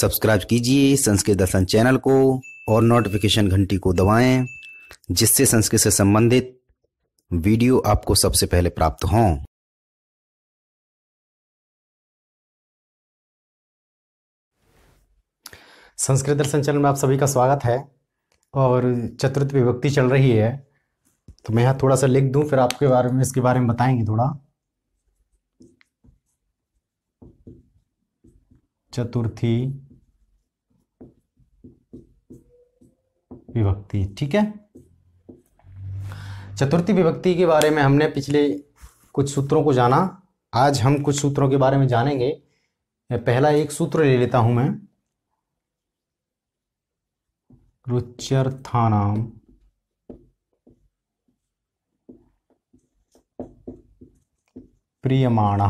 subscribe कीजिए संस्कृत दर्शन channel को और नोटिफिकेशन घंटी को दबाएं जिससे संस्कृत से संबंधित वीडियो आपको सबसे पहले प्राप्त हों संस्कृत दर्शन चैनल में आप सभी का स्वागत है और चतुर्थ विभक्ति चल रही है तो मैं यहाँ थोड़ा सा लिख दूं फिर आपके बारे में इसके बारे में बताएंगे थोड़ा चतुर्थी विभक्ति ठीक है चतुर्थी विभक्ति के बारे में हमने पिछले कुछ सूत्रों को जाना आज हम कुछ सूत्रों के बारे में जानेंगे पहला एक सूत्र ले लेता हूं मैं रुच्यर्थानाम प्रियमाण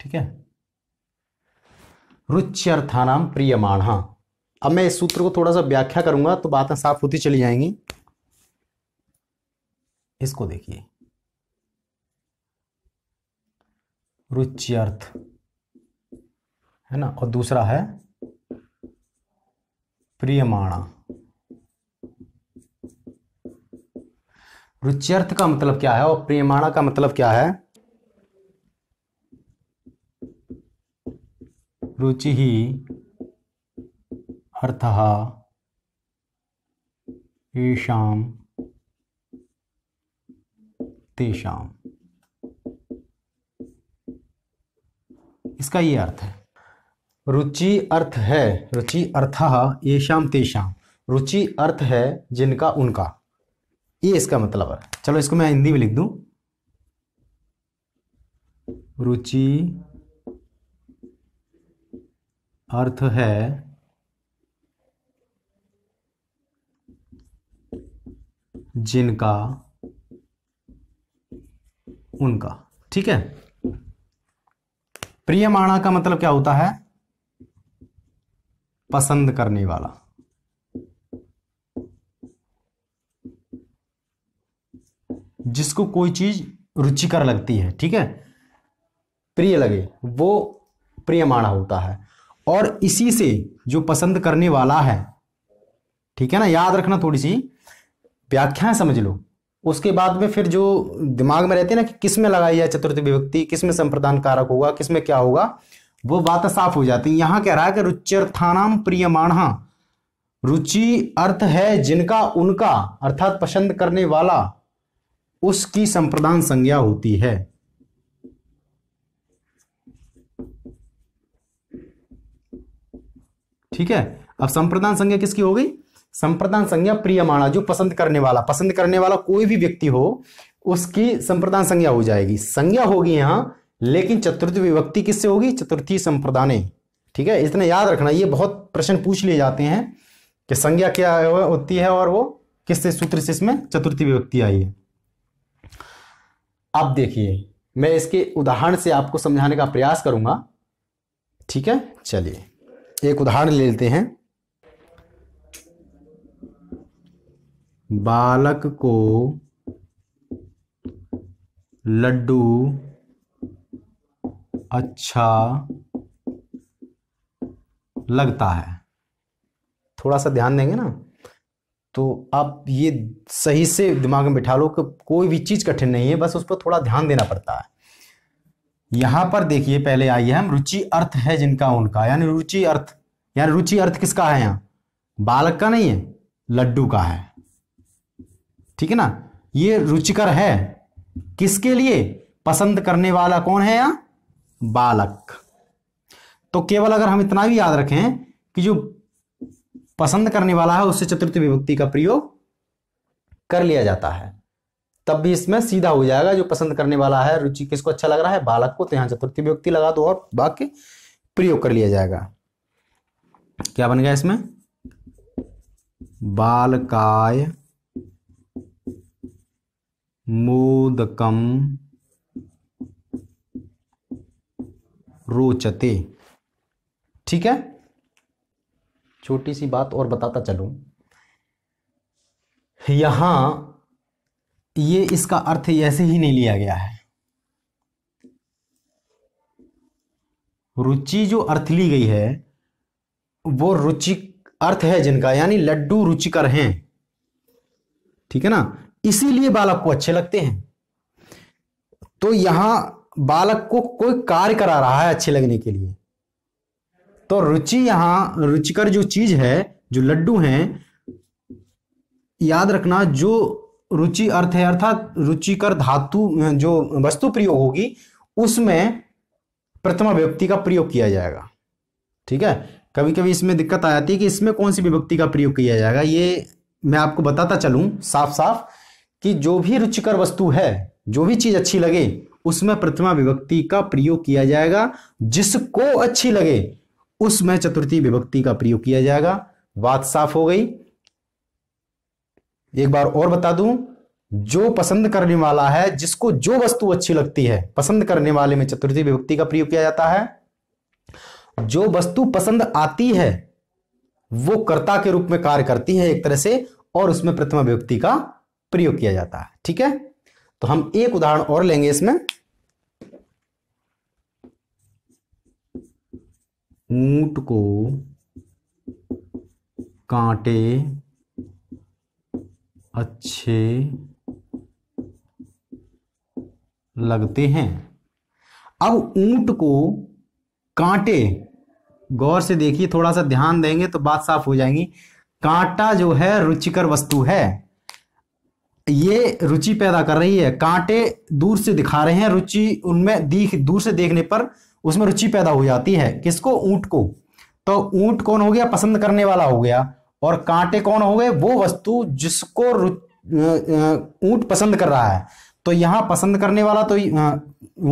ठीक है रुच्यर्थानाम प्रियमाणा अब मैं इस सूत्र को थोड़ा सा व्याख्या करूंगा तो बातें साफ होती चली जाएंगी इसको देखिए रुच्यर्थ है ना और दूसरा है प्रियमाणा रुच्यर्थ का मतलब क्या है और प्रियमाणा का मतलब क्या है ही अर्थ येषां तेषाम इसका ये अर्थ है रुचि अर्थ है रुचि अर्थ येषां तेषाम रुचि अर्थ है जिनका उनका ये इसका मतलब है चलो इसको मैं हिंदी में लिख दूं रुचि अर्थ है जिनका उनका ठीक है प्रियमाणा का मतलब क्या होता है पसंद करने वाला जिसको कोई चीज रुचिकर लगती है ठीक है प्रिय लगे वो प्रियमाणा होता है और इसी से जो पसंद करने वाला है ठीक है ना याद रखना थोड़ी सी व्याख्या समझ लो उसके बाद में फिर जो दिमाग में रहते हैं ना कि किस में लगाई है चतुर्थ विभक्ति किस में संप्रदान कारक होगा किस में क्या होगा वो बात साफ हो जाती है यहां कह रहा है कि रुच्यर्थानाम प्रियमाणा रुचि अर्थ है जिनका उनका अर्थात पसंद करने वाला उसकी संप्रदान संज्ञा होती है ठीक है अब संप्रदान संज्ञा किसकी हो गई संप्रदान संज्ञा प्रियमाणा जो पसंद करने वाला पसंद करने वाला कोई भी व्यक्ति हो उसकी संप्रदान संज्ञा हो जाएगी संज्ञा होगी यहां लेकिन चतुर्थी विभक्ति किससे होगी चतुर्थी संप्रदाने ठीक है इतना याद रखना ये बहुत प्रश्न पूछ लिए जाते हैं कि संज्ञा क्या होती है और वो किससे सूत्र से इसमें चतुर्थी विभक्ति आई है आप देखिए मैं इसके उदाहरण से आपको समझाने का प्रयास करूंगा ठीक है चलिए एक उदाहरण ले लेते हैं बालक को लड्डू अच्छा लगता है थोड़ा सा ध्यान देंगे ना तो आप ये सही से दिमाग में बिठा लो कि कोई भी चीज़ कठिन नहीं है बस उस पर थोड़ा ध्यान देना पड़ता है यहां पर देखिए पहले आइए हम रुचि अर्थ है जिनका उनका यानी रुचि अर्थ यानी रुचि अर्थ किसका है यहां बालक का नहीं है लड्डू का है ठीक है ना ये रुचिकर है किसके लिए पसंद करने वाला कौन है यहां बालक तो केवल अगर हम इतना भी याद रखें कि जो पसंद करने वाला है उससे चतुर्थ विभक्ति का प्रयोग कर लिया जाता है तब भी इसमें सीधा हो जाएगा जो पसंद करने वाला है रुचि किसको अच्छा लग रहा है बालक को तो यहाँ चतुर्थी व्यक्ति लगा दो और वाक्य प्रयोग कर लिया जाएगा क्या बन गया इसमें बालकाय मोदकम रोचते ठीक है छोटी सी बात और बताता चलूं यहां ये इसका अर्थ ऐसे ही नहीं लिया गया है रुचि जो अर्थ ली गई है वो रुचि अर्थ है जिनका यानी लड्डू रुचिकर हैं ठीक है ना इसीलिए बालक को अच्छे लगते हैं तो यहां बालक को कोई कार्य करा रहा है अच्छे लगने के लिए तो रुचि यहां रुचिकर जो चीज है जो लड्डू हैं याद रखना जो रुचि अर्थ है अर्थात रुचिकर धातु जो वस्तु प्रयोग होगी उसमें प्रथमा विभक्ति का प्रयोग किया जाएगा ठीक है कभी कभी इसमें दिक्कत आ जाती है कि इसमें कौन सी विभक्ति का प्रयोग किया जाएगा ये मैं आपको बताता चलूं साफ साफ कि जो भी रुचिकर वस्तु है जो भी चीज अच्छी लगे उसमें प्रथमा विभक्ति का प्रयोग किया जाएगा जिसको अच्छी लगे उसमें चतुर्थी विभक्ति का प्रयोग किया जाएगा बात साफ हो गई एक बार और बता दूं जो पसंद करने वाला है जिसको जो वस्तु अच्छी लगती है पसंद करने वाले में चतुर्थी विभक्ति का प्रयोग किया जाता है जो वस्तु पसंद आती है वो कर्ता के रूप में कार्य करती है एक तरह से और उसमें प्रथमा विभक्ति का प्रयोग किया जाता है ठीक है तो हम एक उदाहरण और लेंगे इसमें ऊंट को कांटे अच्छे लगते हैं अब ऊंट को कांटे गौर से देखिए थोड़ा सा ध्यान देंगे तो बात साफ हो जाएंगी कांटा जो है रुचिकर वस्तु है ये रुचि पैदा कर रही है कांटे दूर से दिखा रहे हैं रुचि उनमें दीख दूर से देखने पर उसमें रुचि पैदा हो जाती है किसको ऊंट को तो ऊंट कौन हो गया पसंद करने वाला हो गया और कांटे कौन हो गए वो वस्तु जिसको ऊंट पसंद कर रहा है तो यहां पसंद करने वाला तो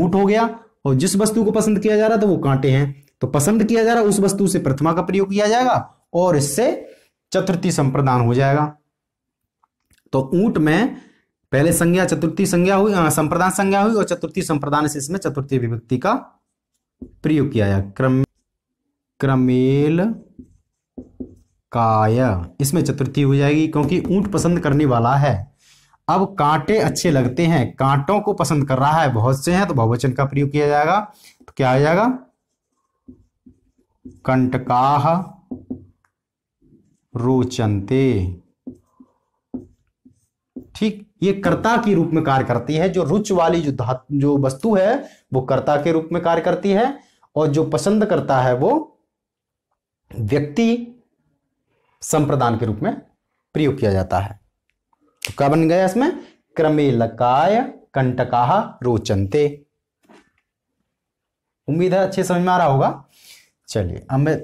ऊंट हो गया और जिस वस्तु को पसंद किया जा रहा है तो वो कांटे हैं तो पसंद किया जा रहा है उस वस्तु से प्रथमा का प्रयोग किया जाएगा और इससे चतुर्थी संप्रदान हो जाएगा तो ऊंट में पहले संज्ञा चतुर्थी संज्ञा हुई संप्रदान संज्ञा हुई और चतुर्थी संप्रदान से इसमें चतुर्थी विभक्ति का प्रयोग किया जाए क्रम क्रमेल काय इसमें चतुर्थी हो जाएगी क्योंकि ऊंट पसंद करने वाला है अब कांटे अच्छे लगते हैं कांटों को पसंद कर रहा है बहुत से हैं तो बहुवचन का प्रयोग किया जाएगा तो क्या आ जाएगा कंटकाह रोचनते ठीक ये कर्ता के रूप में कार्य करती है जो रुच वाली जो धातु जो वस्तु है वो कर्ता के रूप में कार्य करती है और जो पसंद करता है वो व्यक्ति संप्रदान के रूप में प्रयोग किया जाता है तो क्या बन गया इसमें क्रमे लकाय कंटका रोचनते उम्मीद है अच्छे समझ में आ रहा होगा चलिए अब मैं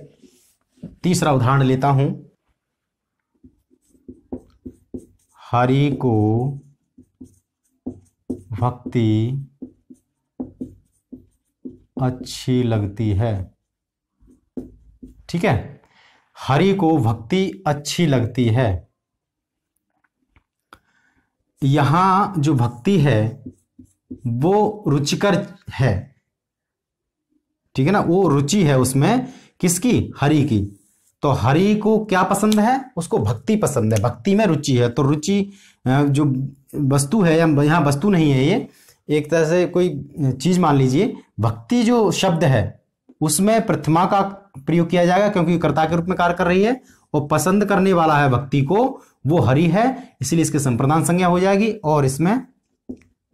तीसरा उदाहरण लेता हूं हरि को भक्ति अच्छी लगती है ठीक है हरि को भक्ति अच्छी लगती है यहाँ जो भक्ति है वो रुचिकर है ठीक है ना वो रुचि है उसमें किसकी हरि की तो हरि को क्या पसंद है उसको भक्ति पसंद है भक्ति में रुचि है तो रुचि जो वस्तु है या यहाँ वस्तु नहीं है ये एक तरह से कोई चीज मान लीजिए भक्ति जो शब्द है उसमें प्रतिमा का प्रयोग किया जाएगा क्योंकि कर्ता के रूप में कार्य कर रही है वो पसंद करने वाला है भक्ति को वो हरि है इसलिए इसके संप्रदान संज्ञा हो जाएगी और इसमें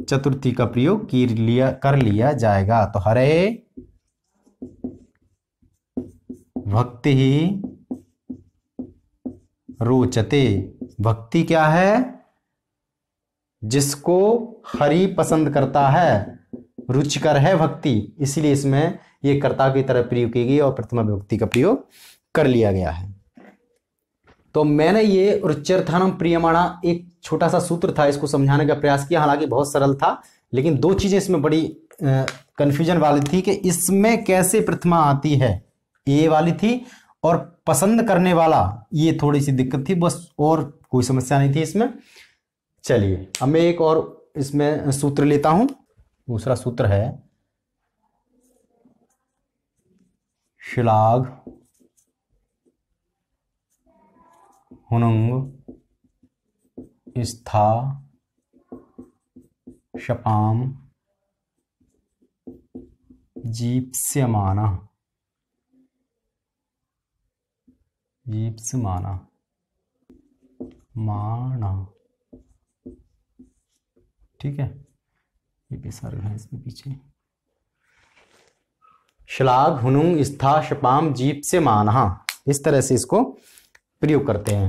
चतुर्थी का प्रयोग लिया कर लिया जाएगा तो हरे भक्ति ही रोचते भक्ति क्या है जिसको हरि पसंद करता है रुचिकर है भक्ति इसलिए इसमें ये कर्ता की तरह प्रयोग की गई और प्रथमा विभक्ति का प्रयोग कर लिया गया है तो मैंने ये रुच्यर्थानम प्रियमाणा एक छोटा सा सूत्र था इसको समझाने का प्रयास किया हालांकि बहुत सरल था लेकिन दो चीज़ें इसमें बड़ी कंफ्यूजन वाली थी कि इसमें कैसे प्रथमा आती है ये वाली थी और पसंद करने वाला ये थोड़ी सी दिक्कत थी बस और कोई समस्या नहीं थी इसमें चलिए अब मैं एक और इसमें सूत्र लेता हूं दूसरा सूत्र है शिलाग हुनुंग स्था शपाम जीप्स्यमाना जीप्स्यमाना माना ठीक है ये भी सारे हैं इसके पीछे श्लाघ हुनुंग स्था शपाम जीप से मानहा इस तरह से इसको प्रयोग करते हैं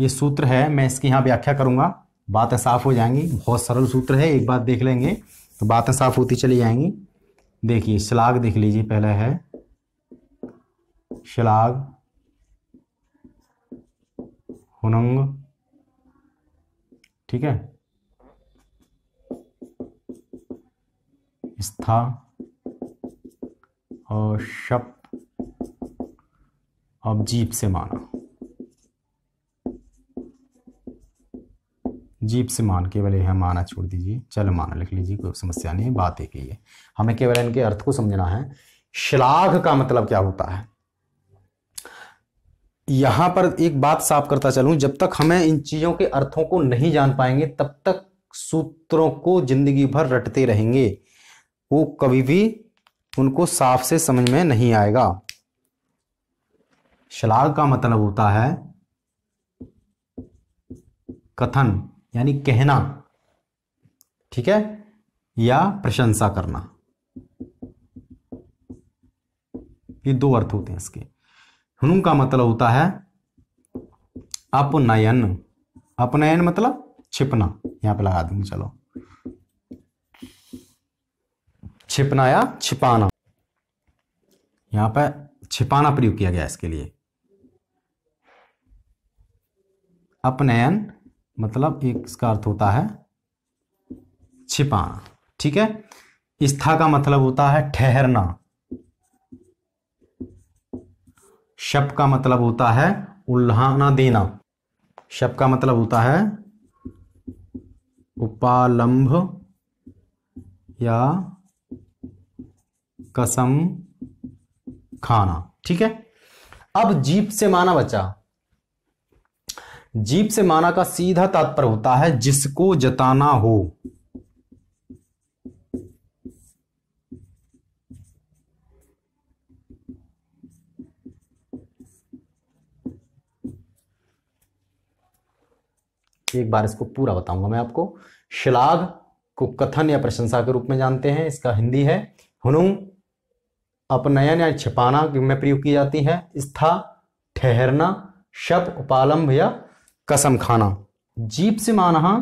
ये सूत्र है मैं इसकी यहाँ व्याख्या करूँगा बातें साफ हो जाएंगी बहुत सरल सूत्र है एक बात देख लेंगे तो बातें साफ होती चली जाएंगी देखिए श्लाघ देख लीजिए पहला है श्लाग हुनंग ठीक है स्था शप अब जीप से माना जीप से मान केवल यह माना छोड़ दीजिए चल माना लिख लीजिए कोई समस्या नहीं बात एक ही है हमें केवल इनके अर्थ को समझना है श्लाघ का मतलब क्या होता है यहां पर एक बात साफ करता चलूं जब तक हमें इन चीजों के अर्थों को नहीं जान पाएंगे तब तक सूत्रों को जिंदगी भर रटते रहेंगे वो कभी भी उनको साफ से समझ में नहीं आएगा शलाग का मतलब होता है कथन यानी कहना ठीक है या प्रशंसा करना ये दो अर्थ होते हैं इसके हनुम का मतलब होता है अपनयन अपनयन मतलब छिपना यहां पे लगा दूंगी चलो छिपना या छिपाना यहां पर छिपाना प्रयोग किया गया इसके लिए अपनयन मतलब एक इसका अर्थ होता है छिपाना ठीक है स्था का मतलब होता है ठहरना शब का मतलब होता है उल्हाना देना शब का मतलब होता है उपालंभ या कसम खाना ठीक है अब जीप से माना बचा जीप से माना का सीधा तात्पर्य होता है जिसको जताना हो एक बार इसको पूरा बताऊंगा मैं आपको शिलाग को कथन या प्रशंसा के रूप में जानते हैं इसका हिंदी है हुनुंग अपनयन या छिपाना में प्रयोग की जाती है स्था ठहरना शप उपालंब या कसम खाना जीप से माना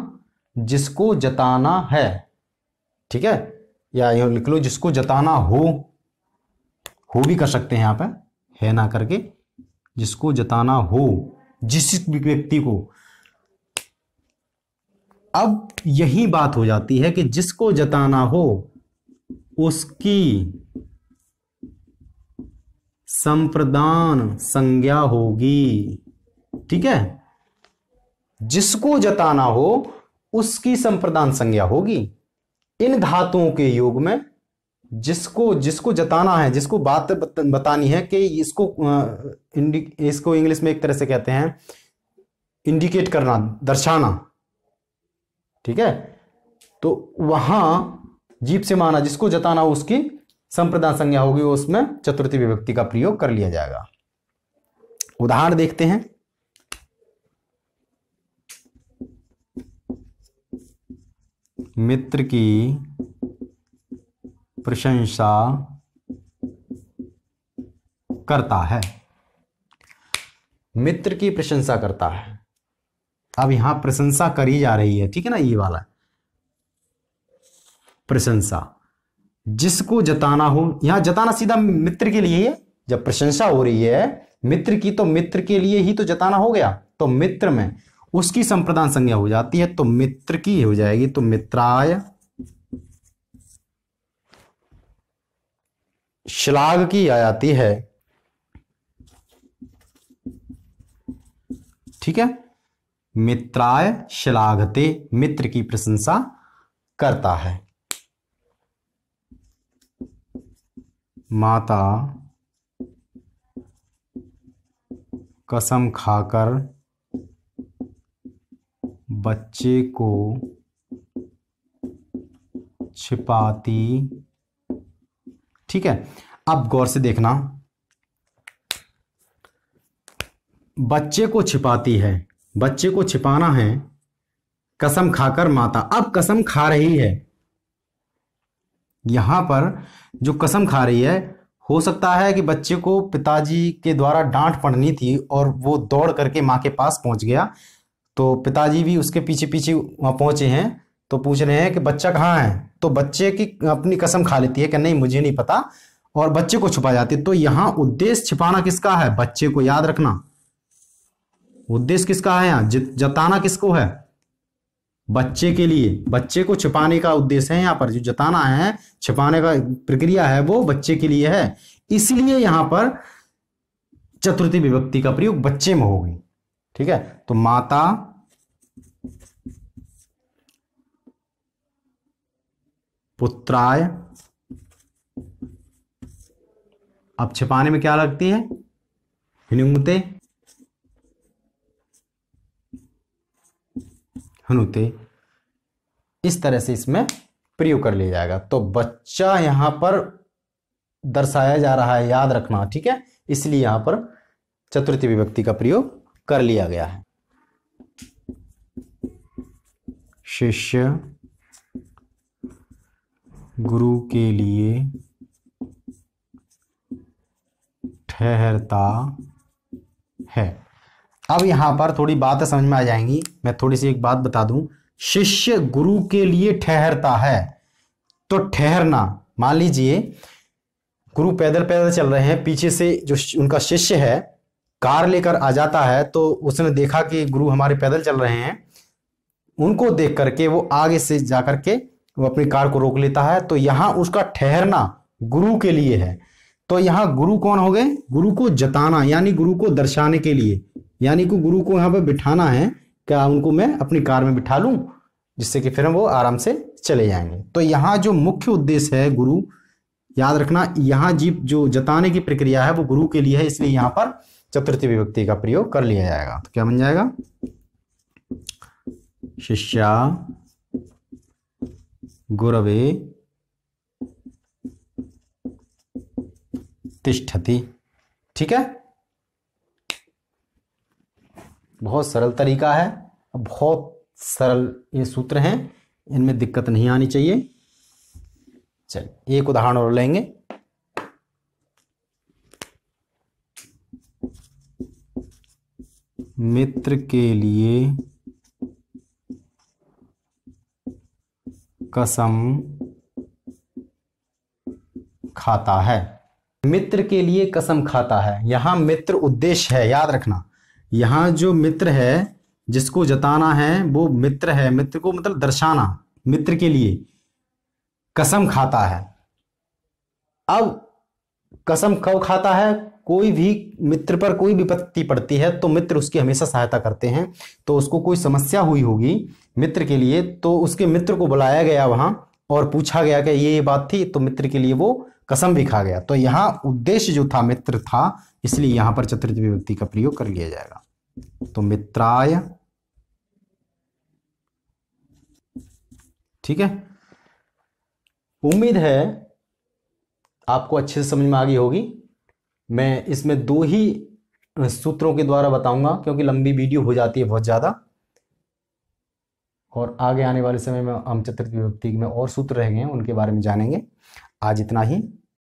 जिसको जताना है ठीक है या यूँ लिख लो जिसको जताना हो हो भी कर सकते हैं यहाँ पे है ना करके जिसको जताना हो जिस व्यक्ति को अब यही बात हो जाती है कि जिसको जताना हो उसकी संप्रदान संज्ञा होगी ठीक है जिसको जताना हो उसकी संप्रदान संज्ञा होगी इन धातुओं के योग में जिसको जिसको जताना है जिसको बात बतानी है कि इसको इसको इंग्लिश में एक तरह से कहते हैं इंडिकेट करना दर्शाना ठीक है तो वहां जीप से माना जिसको जताना उसकी संप्रदान संज्ञा होगी उसमें चतुर्थी विभक्ति का प्रयोग कर लिया जाएगा उदाहरण देखते हैं मित्र की प्रशंसा करता है मित्र की प्रशंसा करता है अब यहां प्रशंसा करी जा रही है ठीक है ना ये वाला प्रशंसा जिसको जताना हो यहां जताना सीधा मित्र के लिए है जब प्रशंसा हो रही है मित्र की तो मित्र के लिए ही तो जताना हो गया तो मित्र में उसकी संप्रदान संज्ञा हो जाती है तो मित्र की हो जाएगी तो मित्राय श्लाघ की आ जाती है ठीक है मित्राय श्लाघते मित्र की प्रशंसा करता है माता कसम खाकर बच्चे को छिपाती ठीक है अब गौर से देखना बच्चे को छिपाती है बच्चे को छिपाना है कसम खाकर माता अब कसम खा रही है यहाँ पर जो कसम खा रही है हो सकता है कि बच्चे को पिताजी के द्वारा डांट पड़नी थी और वो दौड़ करके माँ के पास पहुँच गया तो पिताजी भी उसके पीछे पीछे वहाँ पहुँचे हैं तो पूछ रहे हैं कि बच्चा कहाँ है तो बच्चे की अपनी कसम खा लेती है कि नहीं मुझे नहीं पता और बच्चे को छुपा जाती है तो यहाँ उद्देश्य छिपाना किसका है बच्चे को याद रखना उद्देश्य किसका है यहाँ जताना किसको है बच्चे के लिए बच्चे को छिपाने का उद्देश्य है यहाँ पर जो जताना है छिपाने का प्रक्रिया है वो बच्चे के लिए है इसलिए यहां पर चतुर्थी विभक्ति का प्रयोग बच्चे में होगी ठीक है तो माता पुत्राय अब छिपाने में क्या लगती है हिनुंगते हनुते इस तरह से इसमें प्रयोग कर लिया जाएगा तो बच्चा यहां पर दर्शाया जा रहा है याद रखना ठीक है इसलिए यहां पर चतुर्थी विभक्ति का प्रयोग कर लिया गया है शिष्य गुरु के लिए ठहरता है अब यहाँ पर थोड़ी बात समझ में आ जाएंगी मैं थोड़ी सी एक बात बता दूं शिष्य गुरु के लिए ठहरता है तो ठहरना मान लीजिए गुरु पैदल पैदल चल रहे हैं पीछे से जो उनका शिष्य है कार लेकर आ जाता है तो उसने देखा कि गुरु हमारे पैदल चल रहे हैं उनको देख करके वो आगे से जा करके वो अपनी कार को रोक लेता है तो यहाँ उसका ठहरना गुरु के लिए है तो यहाँ गुरु कौन हो गए गुरु को जताना यानी गुरु को दर्शाने के लिए यानी कि गुरु को यहाँ पर बिठाना है क्या उनको मैं अपनी कार में बिठा लूँ जिससे कि फिर हम वो आराम से चले जाएंगे तो यहाँ जो मुख्य उद्देश्य है गुरु याद रखना यहाँ जीप जो जताने की प्रक्रिया है वो गुरु के लिए है इसलिए यहाँ पर चतुर्थी विभक्ति का प्रयोग कर लिया जाएगा तो क्या बन जाएगा शिष्या गुरवे तिष्ठति ठीक है बहुत सरल तरीका है बहुत सरल ये सूत्र हैं इनमें दिक्कत नहीं आनी चाहिए चल एक उदाहरण और लेंगे मित्र के लिए कसम खाता है मित्र के लिए कसम खाता है यहां मित्र उद्देश्य है याद रखना यहाँ जो मित्र है जिसको जताना है वो मित्र है मित्र को मतलब दर्शाना मित्र के लिए कसम खाता है अब कसम कब खाता है कोई भी मित्र पर कोई विपत्ति पड़ती है तो मित्र उसकी हमेशा सहायता करते हैं तो उसको कोई समस्या हुई होगी मित्र के लिए तो उसके मित्र को बुलाया गया वहां और पूछा गया कि ये बात थी तो मित्र के लिए वो कसम भी खा गया तो यहां उद्देश्य जो था मित्र था इसलिए यहां पर चतुर्थ विभक्ति का प्रयोग कर लिया जाएगा तो मित्राय ठीक है उम्मीद है आपको अच्छे से समझ में आ गई होगी मैं इसमें दो ही सूत्रों के द्वारा बताऊंगा क्योंकि लंबी वीडियो हो जाती है बहुत ज़्यादा और आगे आने वाले समय में हम चतुर्थ विभक्ति में और सूत्र रह गए उनके बारे में जानेंगे आज इतना ही